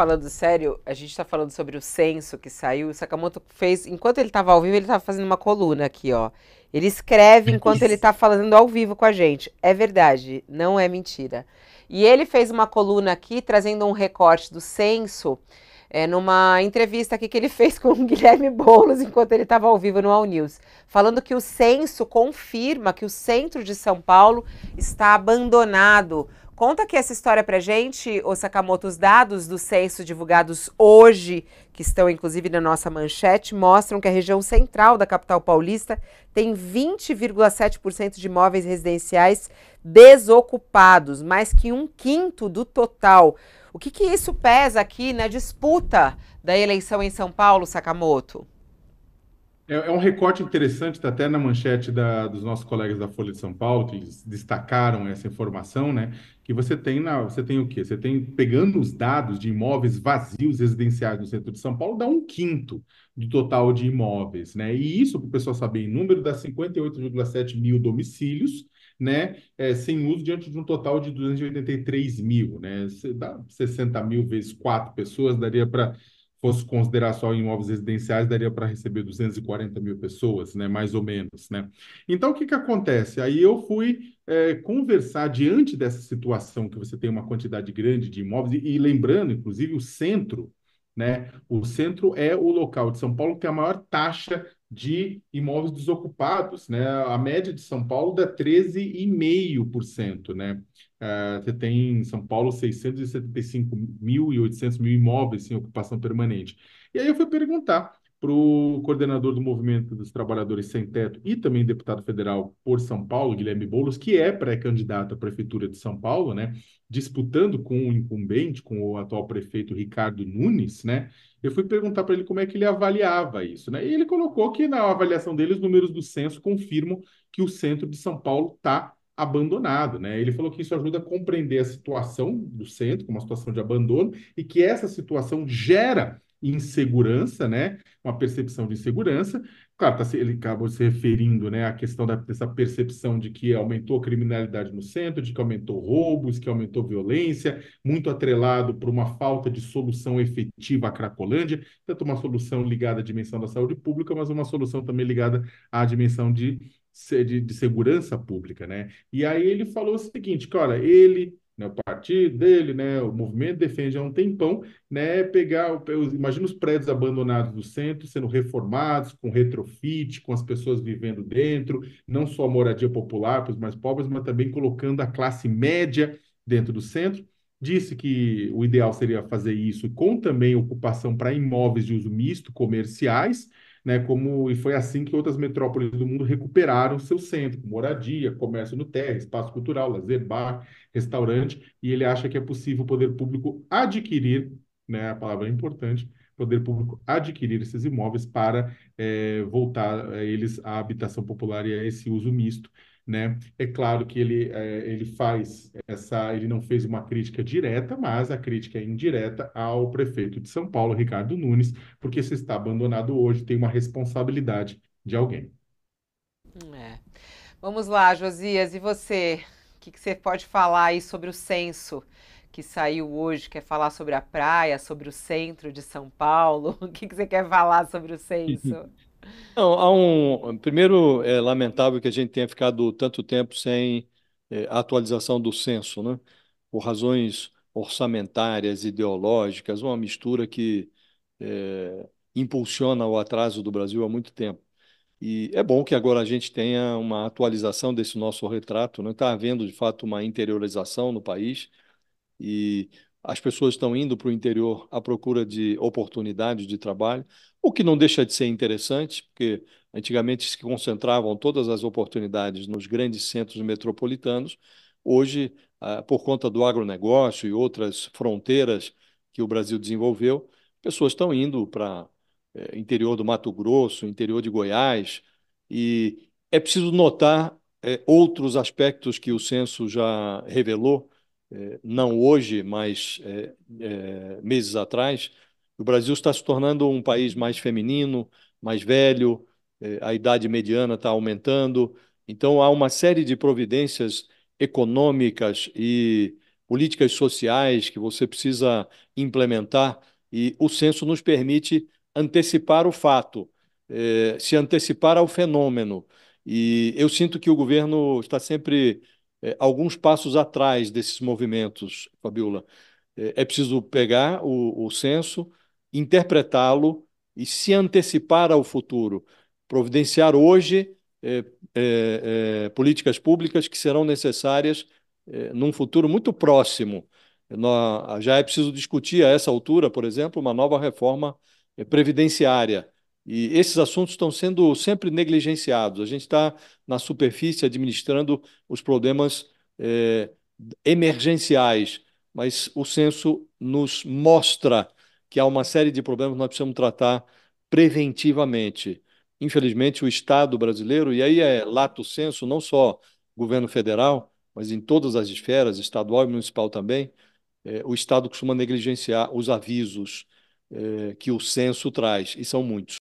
falando sério, a gente tá falando sobre o censo que saiu. O Sakamoto fez, enquanto ele tava ao vivo, ele tava fazendo uma coluna aqui, ó. Ele escreve enquanto Isso. ele tá falando ao vivo com a gente. É verdade, não é mentira. E ele fez uma coluna aqui trazendo um recorte do censo é, numa entrevista aqui que ele fez com o Guilherme Boulos enquanto ele estava ao vivo no All News, falando que o censo confirma que o centro de São Paulo está abandonado Conta aqui essa história pra gente, ô Sakamoto. Os dados do censo divulgados hoje, que estão inclusive na nossa manchete, mostram que a região central da capital paulista tem 20,7% de imóveis residenciais desocupados, mais que um quinto do total. O que, que isso pesa aqui na disputa da eleição em São Paulo, Sakamoto? É, é, um recorte interessante, está até na manchete da, dos nossos colegas da Folha de São Paulo, que eles destacaram essa informação, né? Que você tem na, você tem o quê? Você tem, pegando os dados de imóveis vazios residenciais no centro de São Paulo, dá um quinto do total de imóveis, né? E isso, para o pessoal saber em número, dá 58,7 mil domicílios, né, é, sem uso diante de um total de 283 mil, né? Você dá 60 mil vezes quatro pessoas, daria para fosse considerar só imóveis residenciais, daria para receber 240 mil pessoas, né, mais ou menos. Né? Então, o que, que acontece? Aí eu fui é, conversar diante dessa situação que você tem uma quantidade grande de imóveis, e, e lembrando, inclusive, o centro, né? O centro é o local de São Paulo que tem a maior taxa de imóveis desocupados, né? A média de São Paulo dá 13,5%, né? Uh, você tem em São Paulo 675 mil e 800 mil imóveis em ocupação permanente. E aí eu fui perguntar para o coordenador do Movimento dos Trabalhadores Sem Teto e também deputado federal por São Paulo, Guilherme Boulos, que é pré-candidato à Prefeitura de São Paulo, né, disputando com o incumbente, com o atual prefeito Ricardo Nunes, né, eu fui perguntar para ele como é que ele avaliava isso, né, e ele colocou que na avaliação dele os números do censo confirmam que o centro de São Paulo está abandonado, né? Ele falou que isso ajuda a compreender a situação do centro, como uma situação de abandono, e que essa situação gera insegurança, né? Uma percepção de insegurança. Claro, tá, ele acabou se referindo, né, à questão da, dessa percepção de que aumentou a criminalidade no centro, de que aumentou roubos, que aumentou violência, muito atrelado por uma falta de solução efetiva à Cracolândia, tanto uma solução ligada à dimensão da saúde pública, mas uma solução também ligada à dimensão de de, de, segurança pública, né? E aí ele falou o seguinte, cara, ele, né, o partido dele, né, o movimento defende há um tempão, né, pegar, os, imagina os prédios abandonados do centro sendo reformados, com retrofit, com as pessoas vivendo dentro, não só a moradia popular para os mais pobres, mas também colocando a classe média dentro do centro. Disse que o ideal seria fazer isso com também ocupação para imóveis de uso misto, comerciais, né, como e foi assim que outras metrópoles do mundo recuperaram seu centro, moradia, comércio no terra, espaço cultural, lazer, bar, restaurante, e ele acha que é possível o poder público adquirir, né, a palavra é importante, poder público adquirir esses imóveis para é, voltar eh, eles à habitação popular e a esse uso misto, né? É claro que ele, é, ele faz essa, ele não fez uma crítica direta, mas a crítica é indireta ao prefeito de São Paulo, Ricardo Nunes, porque se está abandonado hoje, tem uma responsabilidade de alguém. É. Vamos lá, Josias, e você? O que, que você pode falar aí sobre o censo? que saiu hoje, quer falar sobre a praia, sobre o centro de São Paulo? O que, que você quer falar sobre o censo? Não, há um. Primeiro, é lamentável que a gente tenha ficado tanto tempo sem é, atualização do censo, né? Por razões orçamentárias, ideológicas, uma mistura que é, impulsiona o atraso do Brasil há muito tempo. E é bom que agora a gente tenha uma atualização desse nosso retrato, né? Está havendo, de fato, uma interiorização no país e as pessoas estão indo para o interior à procura de oportunidades de trabalho, o que não deixa de ser interessante, porque antigamente se concentravam todas as oportunidades nos grandes centros metropolitanos. Hoje, ah, por conta do agronegócio e outras fronteiras que o Brasil desenvolveu, pessoas estão indo para o eh, interior do Mato Grosso, interior de Goiás, e é preciso notar eh, outros aspectos que o censo já revelou, é, não hoje, mas é, é, meses atrás, o Brasil está se tornando um país mais feminino, mais velho, a idade mediana está aumentando. Então, há uma série de providências econômicas e políticas sociais que você precisa implementar, e o censo nos permite antecipar o fato, se antecipar ao fenômeno. E eu sinto que o governo está sempre é, alguns passos atrás desses movimentos, Fabiola. É, é preciso pegar o, o censo, interpretá-lo e se antecipar ao futuro, providenciar hoje é, é, é, políticas públicas que serão necessárias num futuro muito próximo. já é preciso discutir a essa altura, por exemplo, uma nova reforma previdenciária e esses assuntos estão sendo sempre negligenciados. A gente está na superfície administrando os problemas é, emergenciais, mas o censo nos mostra que há uma série de problemas que nós precisamos tratar preventivamente. Infelizmente, o Estado brasileiro, e aí é lato senso, não só governo federal, mas em todas as esferas, estadual e municipal também, eh, o Estado costuma negligenciar os avisos eh, que o censo traz, e são muitos.